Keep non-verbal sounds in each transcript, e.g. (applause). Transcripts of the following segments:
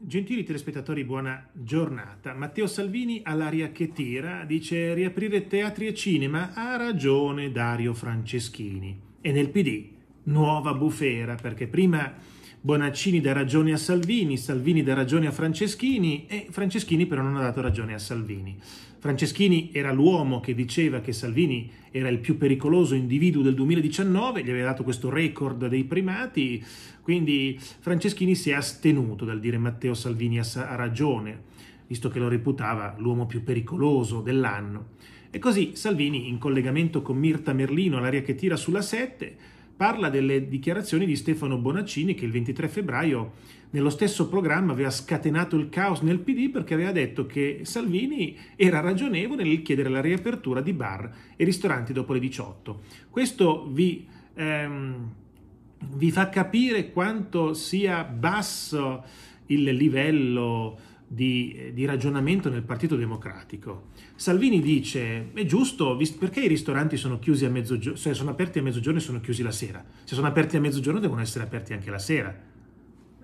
Gentili telespettatori, buona giornata. Matteo Salvini all'aria che tira dice riaprire teatri e cinema. Ha ragione Dario Franceschini. E nel PD, nuova bufera, perché prima Bonaccini dà ragione a Salvini, Salvini dà ragione a Franceschini e Franceschini però non ha dato ragione a Salvini. Franceschini era l'uomo che diceva che Salvini era il più pericoloso individuo del 2019, gli aveva dato questo record dei primati, quindi Franceschini si è astenuto dal dire Matteo Salvini ha ragione, visto che lo reputava l'uomo più pericoloso dell'anno. E così Salvini, in collegamento con Mirta Merlino, l'aria che tira sulla 7, parla delle dichiarazioni di Stefano Bonaccini che il 23 febbraio nello stesso programma aveva scatenato il caos nel PD perché aveva detto che Salvini era ragionevole nel chiedere la riapertura di bar e ristoranti dopo le 18. Questo vi, ehm, vi fa capire quanto sia basso il livello di, eh, di, ragionamento nel Partito Democratico. Salvini dice, è giusto, perché i ristoranti sono chiusi a mezzogiorno, se cioè sono aperti a mezzogiorno e sono chiusi la sera? Se sono aperti a mezzogiorno devono essere aperti anche la sera.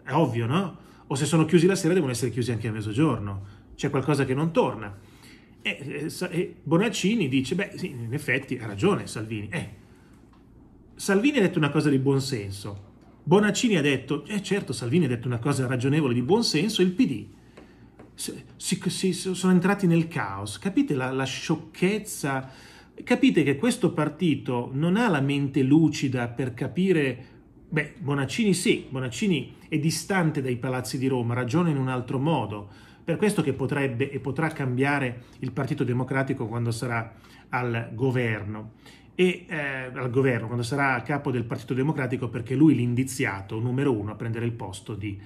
È ovvio, no? O se sono chiusi la sera devono essere chiusi anche a mezzogiorno. C'è qualcosa che non torna. E, e Bonaccini dice, beh, sì, in effetti ha ragione Salvini. Eh, Salvini ha detto una cosa di buon senso. Bonaccini ha detto, eh certo Salvini ha detto una cosa ragionevole di buon senso, il PD si, si, sono entrati nel caos. Capite la, la sciocchezza? Capite che questo partito non ha la mente lucida per capire Beh, Bonaccini sì, Bonaccini è distante dai palazzi di Roma, ragiona in un altro modo. Per questo che potrebbe e potrà cambiare il Partito Democratico quando sarà al governo. E eh, al governo, quando sarà capo del Partito Democratico, perché lui l'indiziato numero uno a prendere il posto di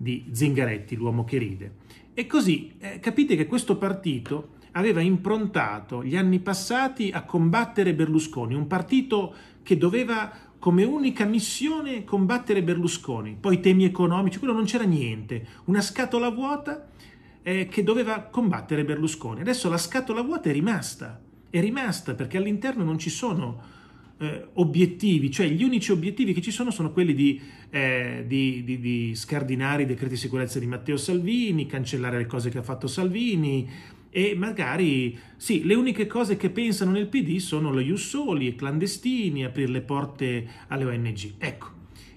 di Zingaretti, l'uomo che ride. E così eh, capite che questo partito aveva improntato gli anni passati a combattere Berlusconi, un partito che doveva come unica missione combattere Berlusconi, poi temi economici, quello non c'era niente, una scatola vuota eh, che doveva combattere Berlusconi. Adesso la scatola vuota è rimasta, è rimasta perché all'interno non ci sono eh, obiettivi, cioè gli unici obiettivi che ci sono sono quelli di, eh, di, di, di scardinare i decreti di sicurezza di Matteo Salvini, cancellare le cose che ha fatto Salvini, e magari sì, le uniche cose che pensano nel PD sono lo Jussoli e clandestini, aprire le porte alle ONG. Ecco,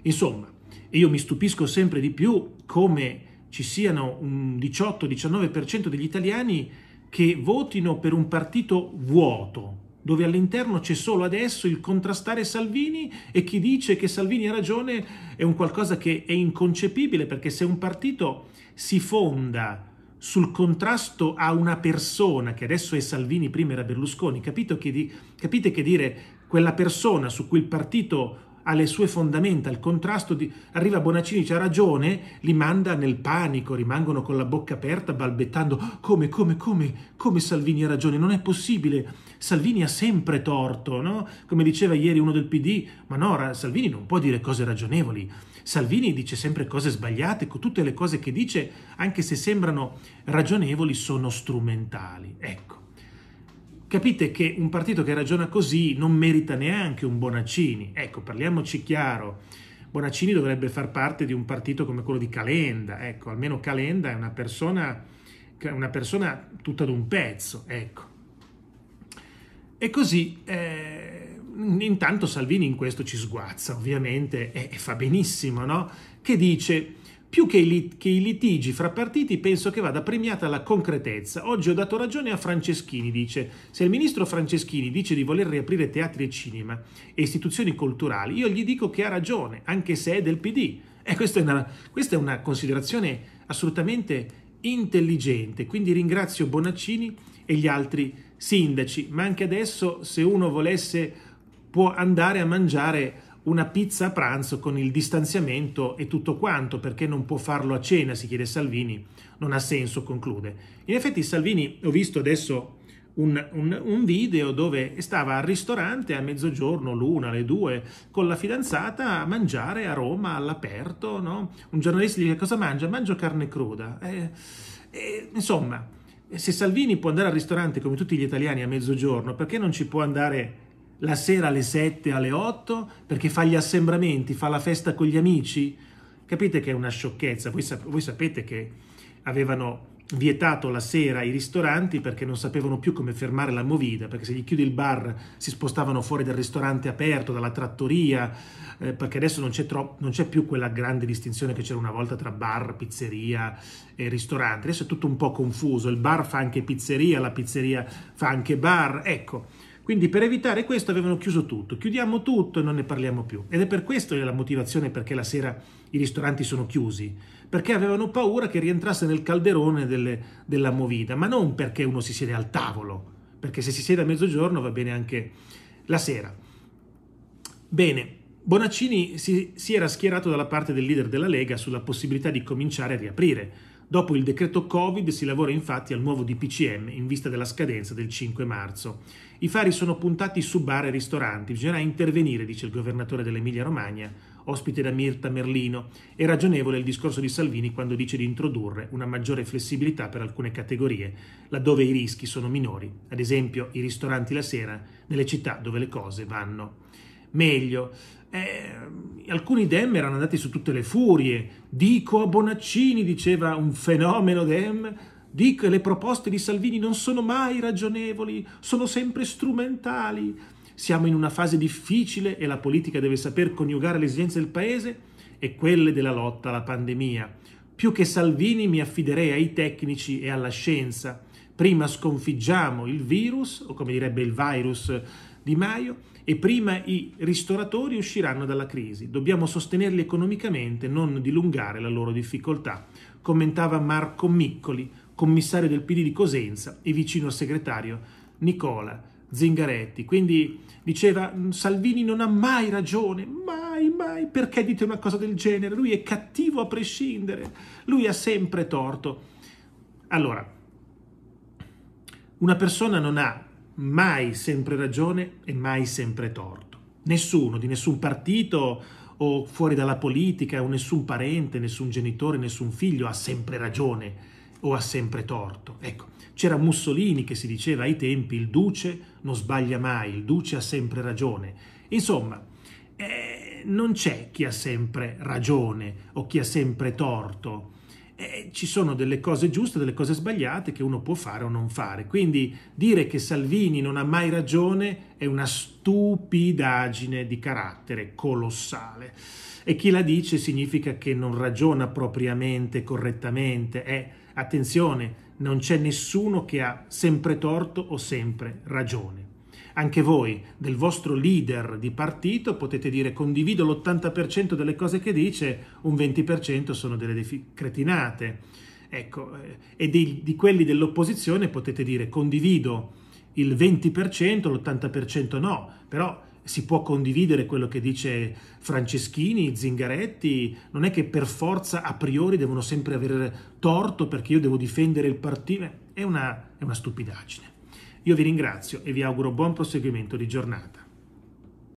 insomma, io mi stupisco sempre di più come ci siano un 18-19% degli italiani che votino per un partito vuoto, dove all'interno c'è solo adesso il contrastare Salvini e chi dice che Salvini ha ragione è un qualcosa che è inconcepibile perché se un partito si fonda sul contrasto a una persona che adesso è Salvini, prima era Berlusconi, capite che, di, capite che dire quella persona su cui il partito alle sue fondamenta, al contrasto di... Arriva Bonaccini, dice ha ragione, li manda nel panico, rimangono con la bocca aperta balbettando come, come, come, come Salvini ha ragione, non è possibile, Salvini ha sempre torto, no? Come diceva ieri uno del PD, ma no, Salvini non può dire cose ragionevoli, Salvini dice sempre cose sbagliate, tutte le cose che dice, anche se sembrano ragionevoli, sono strumentali, ecco. Capite che un partito che ragiona così non merita neanche un Bonaccini. Ecco, parliamoci chiaro. Bonaccini dovrebbe far parte di un partito come quello di Calenda, ecco, almeno Calenda è una persona, una persona tutta d'un pezzo, ecco. E così, eh, intanto Salvini in questo ci sguazza, ovviamente, e, e fa benissimo, no? Che dice più che i, litigi fra partiti penso che vada premiata la concretezza. Oggi ho dato ragione a Franceschini, dice, se il ministro Franceschini dice di voler riaprire teatri e cinema e istituzioni culturali, io gli dico che ha ragione, anche se è del PD. (laughs) Eh, questa, è una, questa è una considerazione assolutamente intelligente, quindi ringrazio Bonaccini e gli altri sindaci, ma anche adesso se uno volesse può andare a mangiare una pizza a pranzo con il distanziamento e tutto quanto, perché non può farlo a cena, si chiede Salvini, non ha senso, conclude. In effetti Salvini, ho visto adesso un, un, un video dove stava al ristorante a mezzogiorno, l'una, le due, con la fidanzata a mangiare a Roma all'aperto, no? Un giornalista gli dice cosa mangia? Mangio carne cruda. Eh, eh, insomma, se Salvini può andare al ristorante come tutti gli italiani a mezzogiorno, perché non ci può andare la sera alle 7, alle 8, perché fa gli assembramenti, fa la festa con gli amici. Capite che è una sciocchezza. Voi, sap voi sapete che avevano vietato la sera i ristoranti perché non sapevano più come fermare la movida, perché se gli chiudi il bar si spostavano fuori dal ristorante aperto, dalla trattoria, eh, perché adesso non c'è, non c'è più quella grande distinzione che c'era una volta tra bar, pizzeria e ristorante, adesso è tutto un po' confuso, il bar fa anche pizzeria, la pizzeria fa anche bar, ecco. Quindi per evitare questo avevano chiuso tutto, chiudiamo tutto e non ne parliamo più. Ed è per questo la motivazione perché la sera i ristoranti sono chiusi, perché avevano paura che rientrasse nel calderone delle, della movida, ma non perché uno si siede al tavolo, perché se si siede a mezzogiorno va bene anche la sera. Bene, Bonaccini si, si era schierato dalla parte del leader della Lega sulla possibilità di cominciare a riaprire Dopo il decreto Covid si lavora infatti al nuovo DPCM in vista della scadenza del 5 marzo. I fari sono puntati su bar e ristoranti, bisognerà intervenire, dice il governatore dell'Emilia Romagna, ospite da Mirta Merlino. È ragionevole il discorso di Salvini quando dice di introdurre una maggiore flessibilità per alcune categorie, laddove i rischi sono minori, ad esempio i ristoranti la sera nelle città dove le cose vanno meglio. Eh, alcuni Dem erano andati su tutte le furie. Dico a Bonaccini, diceva un fenomeno Dem, Dico, le proposte di Salvini non sono mai ragionevoli, sono sempre strumentali. Siamo in una fase difficile e la politica deve saper coniugare le esigenze del Paese e quelle della lotta alla pandemia. Più che Salvini mi affiderei ai tecnici e alla scienza. Prima sconfiggiamo il virus, o come direbbe il virus di Maio e prima i ristoratori usciranno dalla crisi. Dobbiamo sostenerli economicamente, non dilungare la loro difficoltà, commentava Marco Miccoli, commissario del PD di Cosenza e vicino al segretario Nicola Zingaretti. Quindi diceva Salvini non ha mai ragione, mai, mai, perché dite una cosa del genere? Lui è cattivo a prescindere, lui ha sempre torto. Allora, una persona non ha mai sempre ragione e mai sempre torto. Nessuno, di nessun partito o fuori dalla politica o nessun parente, nessun genitore, nessun figlio ha sempre ragione o ha sempre torto. Ecco, c'era Mussolini che si diceva ai tempi il duce non sbaglia mai, il duce ha sempre ragione. Insomma, eh, non c'è chi ha sempre ragione o chi ha sempre torto eh, ci sono delle cose giuste, delle cose sbagliate che uno può fare o non fare. Quindi dire che Salvini non ha mai ragione è una stupidaggine di carattere colossale. E chi la dice significa che non ragiona propriamente, correttamente. Eh, attenzione, non c'è nessuno che ha sempre torto o sempre ragione anche voi del vostro leader di partito potete dire condivido l'80% delle cose che dice, un 20% sono delle cretinate. Ecco, eh, e di, di quelli dell'opposizione potete dire condivido il 20%, l'80% no, però si può condividere quello che dice Franceschini, Zingaretti, non è che per forza a priori devono sempre avere torto perché io devo difendere il partito, è una, è una stupidaggine. Io vi ringrazio e vi auguro buon proseguimento di giornata.